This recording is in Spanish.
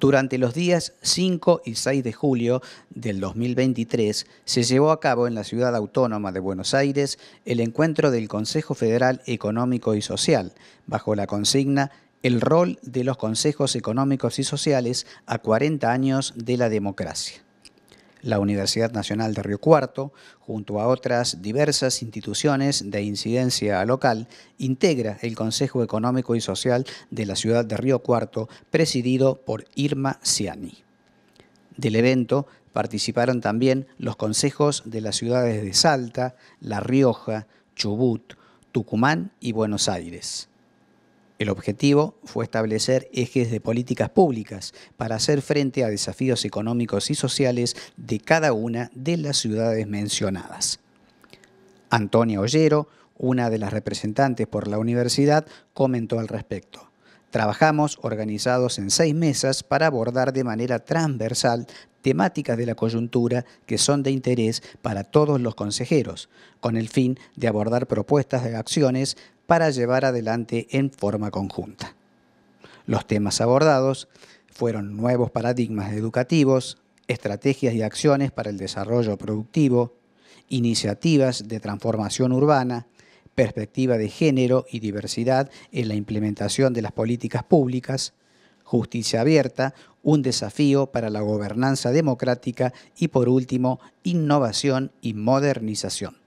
Durante los días 5 y 6 de julio del 2023 se llevó a cabo en la ciudad autónoma de Buenos Aires el encuentro del Consejo Federal Económico y Social, bajo la consigna El rol de los consejos económicos y sociales a 40 años de la democracia la Universidad Nacional de Río Cuarto, junto a otras diversas instituciones de incidencia local, integra el Consejo Económico y Social de la ciudad de Río Cuarto, presidido por Irma Ciani. Del evento participaron también los consejos de las ciudades de Salta, La Rioja, Chubut, Tucumán y Buenos Aires. El objetivo fue establecer ejes de políticas públicas para hacer frente a desafíos económicos y sociales de cada una de las ciudades mencionadas. Antonia Ollero, una de las representantes por la universidad, comentó al respecto. Trabajamos organizados en seis mesas para abordar de manera transversal temáticas de la coyuntura que son de interés para todos los consejeros, con el fin de abordar propuestas de acciones para llevar adelante en forma conjunta. Los temas abordados fueron nuevos paradigmas educativos, estrategias y acciones para el desarrollo productivo, iniciativas de transformación urbana, perspectiva de género y diversidad en la implementación de las políticas públicas, justicia abierta, un desafío para la gobernanza democrática y por último, innovación y modernización.